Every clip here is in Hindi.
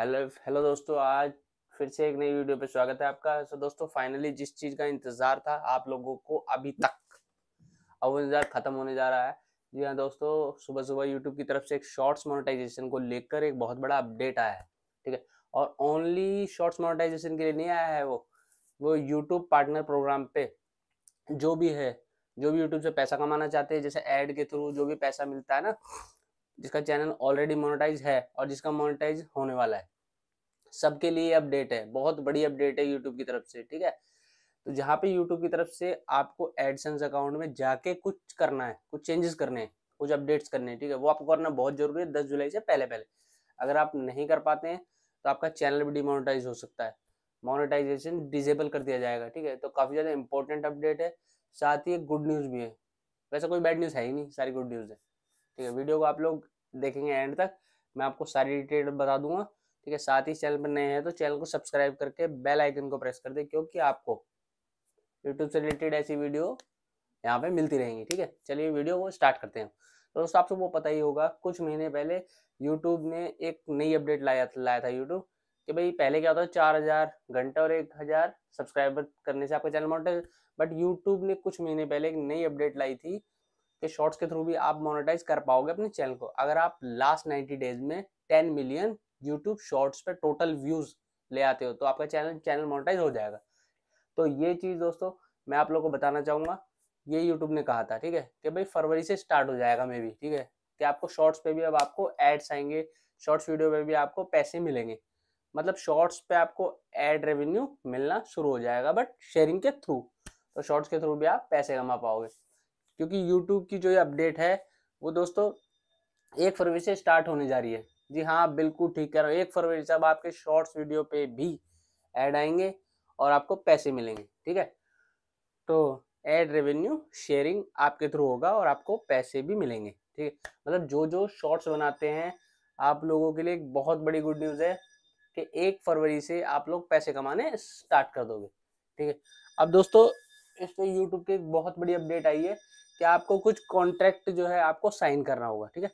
हेलो हेलो दोस्तों आज फिर से एक नई वीडियो पे स्वागत है आपका सो दोस्तों फाइनली जिस चीज का इंतजार था आप लोगों को अभी तक अब इंतजार खत्म होने जा रहा है जी हाँ दोस्तों सुबह सुबह यूट्यूब की तरफ से एक शॉर्ट्स मोनेटाइजेशन को लेकर एक बहुत बड़ा अपडेट आया है ठीक है और ओनली शॉर्ट्स मोनेटाइजेशन के लिए नहीं आया है वो वो यूट्यूब पार्टनर प्रोग्राम पे जो भी है जो भी यूट्यूब से पैसा कमाना चाहते हैं जैसे एड के थ्रू जो भी पैसा मिलता है ना जिसका चैनल ऑलरेडी मोनेटाइज है और जिसका मोनेटाइज होने वाला है सबके लिए अपडेट है बहुत बड़ी अपडेट है यूट्यूब की तरफ से ठीक है तो जहाँ पे यूट्यूब की तरफ से आपको एडसेंस अकाउंट में जाके कुछ करना है कुछ चेंजेस करने हैं कुछ अपडेट्स करने हैं ठीक है वो आपको करना बहुत जरूरी है दस जुलाई से पहले पहले अगर आप नहीं कर पाते हैं तो आपका चैनल भी डिमोनेटाइज हो सकता है मोनेटाइजेशन डिजेबल कर दिया जाएगा ठीक है तो काफ़ी ज़्यादा इंपॉर्टेंट अपडेट है साथ ही एक गुड न्यूज़ भी है वैसे कोई बैड न्यूज़ है ही नहीं सारी गुड न्यूज़ है ठीक है वीडियो को आप लोग देखेंगे एंड तक मैं आपको सारी डिटेल बता दूंगा ठीक है साथ ही चैनल पर नए हैं तो चैनल को सब्सक्राइब करके बेल आइकन को प्रेस कर दे क्योंकि आपको यूट्यूब से रिलेटेड ऐसी वीडियो यहाँ पे मिलती रहेंगी ठीक है चलिए वीडियो को स्टार्ट करते हैं तो दोस्तों आपसे वो पता ही होगा कुछ महीने पहले यूट्यूब ने एक नई अपडेट लाया लाया था यूट्यूब कि भाई पहले क्या होता है चार हज़ार घंटा और एक हज़ार सब्सक्राइबर करने से आपका चैनल मोटे बट यूट्यूब ने कुछ महीने पहले एक नई अपडेट लाई थी के शॉर्ट्स के थ्रू भी आप मोनेटाइज कर पाओगे अपने चैनल को अगर आप लास्ट नाइन्टी डेज में टेन मिलियन यूट्यूब शॉर्ट्स पर टोटल व्यूज ले आते हो तो आपका चैनल चैनल मोनेटाइज हो जाएगा तो ये चीज़ दोस्तों मैं आप लोग को बताना चाहूंगा ये यूट्यूब ने कहा था ठीक है कि भाई फरवरी से स्टार्ट हो जाएगा मे भी ठीक है कि आपको शॉर्ट्स पे भी अब आपको एड्स आएंगे शॉर्ट्स वीडियो पे भी आपको पैसे मिलेंगे मतलब शॉर्ट्स पे आपको एड रेवेन्यू मिलना शुरू हो जाएगा बट शेयरिंग के थ्रू तो शॉर्ट्स के थ्रू भी आप पैसे कमा पाओगे क्योंकि यूट्यूब की जो ये अपडेट है वो दोस्तों एक फरवरी से स्टार्ट होने जा रही है जी हाँ बिल्कुल ठीक कह रहा हूँ एक फरवरी से अब आपके शॉर्ट्स वीडियो पे भी ऐड आएंगे और आपको पैसे मिलेंगे ठीक है तो एड रेवेन्यू शेयरिंग आपके थ्रू होगा और आपको पैसे भी मिलेंगे ठीक है मतलब जो जो शॉर्ट्स बनाते हैं आप लोगों के लिए एक बहुत बड़ी गुड न्यूज़ है कि एक फरवरी से आप लोग पैसे कमाने स्टार्ट कर दोगे ठीक है अब दोस्तों इस पर यूट्यूब की एक बहुत बड़ी अपडेट आई है कि आपको कुछ कॉन्ट्रैक्ट जो है आपको साइन करना होगा ठीक है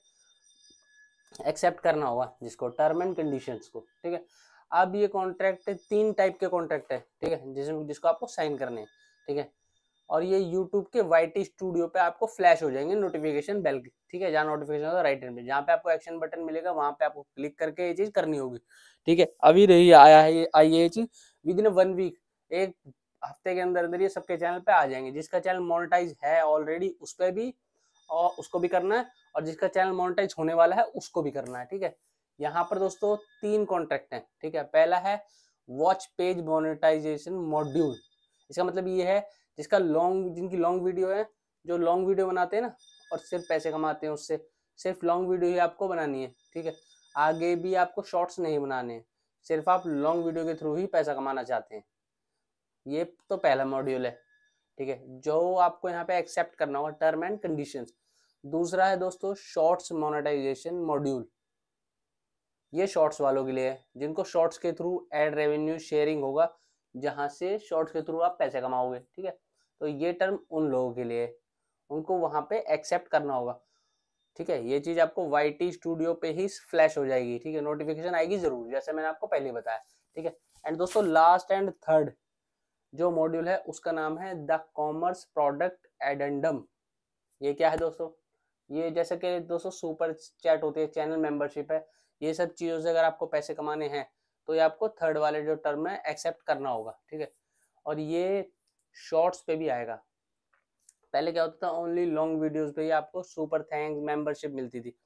एक्सेप्ट करना होगा जिसको टर्म एंड कंडीशंस को ठीक है अब ये कॉन्ट्रैक्ट तीन टाइप के कॉन्ट्रैक्ट है ठीक है जिसमें जिसको आपको साइन करने हैं ठीक है और ये यूट्यूब के वाई स्टूडियो पे आपको फ्लैश हो जाएंगे नोटिफिकेशन बेल की ठीक है जहाँ नोटिफिकेशन होगा राइट हैंड पे जहाँ पे आपको एक्शन बटन मिलेगा वहाँ पे आपको क्लिक करके ये चीज़ करनी होगी ठीक है अभी रही आया है आई ये चीज़ विद इन वन वीक एक हफ्ते के अंदर अंदर ये सबके चैनल पे आ जाएंगे जिसका चैनल मोनेटाइज है ऑलरेडी उस पर भी और उसको भी करना है और जिसका चैनल मोनेटाइज होने वाला है उसको भी करना है ठीक है यहाँ पर दोस्तों तीन कॉन्ट्रैक्ट हैं ठीक है पहला है वॉच पेज मोनेटाइजेशन मॉड्यूल इसका मतलब ये है जिसका लॉन्ग जिनकी लॉन्ग वीडियो है जो लॉन्ग वीडियो बनाते हैं ना और सिर्फ पैसे कमाते हैं उससे सिर्फ लॉन्ग वीडियो ही आपको बनानी है ठीक है आगे भी आपको शॉर्ट्स नहीं बनाने हैं सिर्फ आप लॉन्ग वीडियो के थ्रू ही पैसा कमाना चाहते हैं ये तो पहला मॉड्यूल है ठीक है जो आपको यहाँ पे एक्सेप्ट करना होगा टर्म एंड कंडीशन दूसरा है दोस्तों शॉर्ट्स मोनेटाइजेशन मॉड्यूल ये शॉर्ट्स वालों के लिए है जिनको शॉर्ट्स के थ्रू एड रेवेन्यू शेयरिंग होगा जहां से शॉर्ट्स के थ्रू आप पैसे कमाओगे ठीक है तो ये टर्म उन लोगों के लिए है उनको वहां पे एक्सेप्ट करना होगा ठीक है ये चीज़ आपको वाई टी स्टूडियो पे ही फ्लैश हो जाएगी ठीक है नोटिफिकेशन आएगी ज़रूर जैसे मैंने आपको पहले बताया ठीक है एंड दोस्तों लास्ट एंड थर्ड जो मॉड्यूल है उसका नाम है द कॉमर्स प्रोडक्ट एडेंडम ये क्या है दोस्तों ये जैसे कि दोस्तों सुपर चैट होती है चैनल मेंबरशिप है ये सब चीज़ों से अगर आपको पैसे कमाने हैं तो ये आपको थर्ड वाले जो टर्म है एक्सेप्ट करना होगा ठीक है और ये शॉर्ट्स पे भी आएगा पहले क्या होता था ओनली लॉन्ग वीडियोस पे ही आपको सुपर थैंक्स मेंबरशिप मिलती थी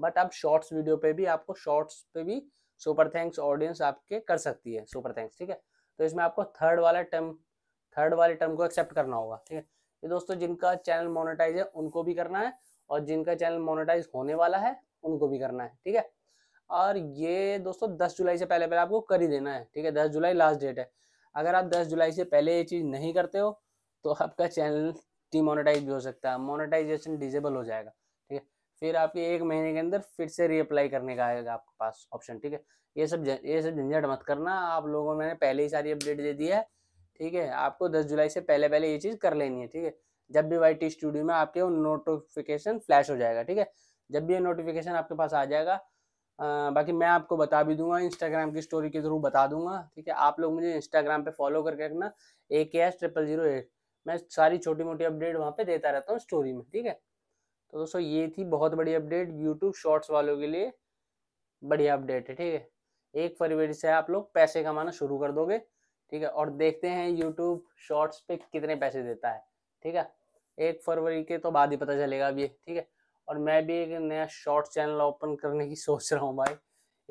बट अब शॉर्ट्स वीडियो पे भी आपको शॉर्ट्स पे भी सुपर थैंक्स ऑडियंस आपके कर सकती है सुपर थैंक्स ठीक है तो इसमें आपको थर्ड वाला टर्म थर्ड वाले टर्म को एक्सेप्ट करना होगा ठीक है ये दोस्तों जिनका चैनल मोनेटाइज है उनको भी करना है और जिनका चैनल मोनेटाइज होने वाला है उनको भी करना है ठीक है और ये दोस्तों दस जुलाई से पहले पहले आपको कर ही देना है ठीक है दस जुलाई लास्ट डेट है अगर आप दस जुलाई से पहले ये चीज़ नहीं करते हो तो आपका चैनल डिमोनेटाइज भी हो सकता है मोनेटाइजेशन डिजेबल हो जाएगा फिर आपके एक महीने के अंदर फिर से रीअप्लाई करने का आएगा आपके पास ऑप्शन ठीक है ये सब ये सब झंझट मत करना आप लोगों मैंने पहले ही सारी अपडेट दे दी है ठीक है आपको 10 जुलाई से पहले पहले ये चीज़ कर लेनी है ठीक है जब भी वाई टी स्टूडियो में आपके नोटिफिकेशन फ्लैश हो जाएगा ठीक है जब भी ये नोटिफिकेशन आपके पास आ जाएगा आ, बाकी मैं आपको बता भी दूंगा इंस्टाग्राम की स्टोरी के थ्रू बता दूंगा ठीक है आप लोग मुझे इंस्टाग्राम पे फॉलो करके रखना ए K S triple zero eight मैं सारी छोटी मोटी अपडेट वहाँ पे देता रहता हूँ स्टोरी में ठीक है तो दोस्तों ये थी बहुत बड़ी अपडेट यूट्यूब शॉर्ट्स वालों के लिए बढ़िया अपडेट है ठीक है एक फरवरी से आप लोग पैसे कमाना शुरू कर दोगे ठीक है और देखते हैं यूट्यूब शॉर्ट्स पे कितने पैसे देता है ठीक है एक फरवरी के तो बाद ही पता चलेगा अब ये ठीक है और मैं भी एक नया शॉर्ट्स चैनल ओपन करने की सोच रहा हूँ भाई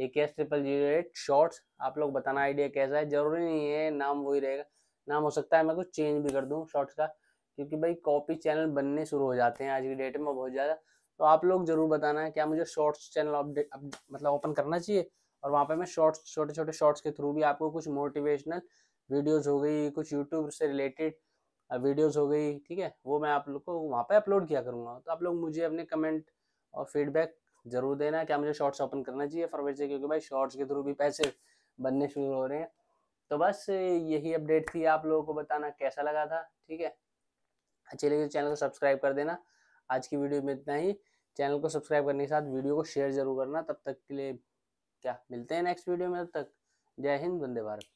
A K S triple zero eight shorts आप लोग बताना आइडिया कैसा है जरूरी नहीं है नाम वही रहेगा नाम हो सकता है मैं कुछ चेंज भी कर दूँ शॉर्ट्स का क्योंकि भाई कॉपी चैनल बनने शुरू हो जाते हैं आज की डेट में बहुत ज़्यादा तो आप लोग ज़रूर बताना है क्या मुझे शॉर्ट्स चैनल अपडेट मतलब ओपन करना चाहिए और वहाँ पे मैं शॉर्ट्स छोटे छोटे शॉर्ट्स के थ्रू भी आपको कुछ मोटिवेशनल वीडियोज़ हो गई कुछ यूट्यूब से रिलेटेड वीडियोज़ हो गई ठीक है वो मैं आप लोग को वहाँ पर अपलोड किया करूँगा तो आप लोग मुझे अपने कमेंट और फीडबैक ज़रूर देना है क्या मुझे शॉर्ट्स ओपन करना चाहिए फरवरी से क्योंकि भाई शॉर्ट्स के थ्रू भी पैसे बनने शुरू हो रहे हैं तो बस यही अपडेट थी आप लोगों को बताना कैसा लगा था ठीक है अच्छी लगी तो चैनल को सब्सक्राइब कर देना आज की वीडियो में इतना ही चैनल को सब्सक्राइब करने के साथ वीडियो को शेयर जरूर करना तब तक के लिए क्या मिलते हैं नेक्स्ट वीडियो में तब तक जय हिंद वंदे भारत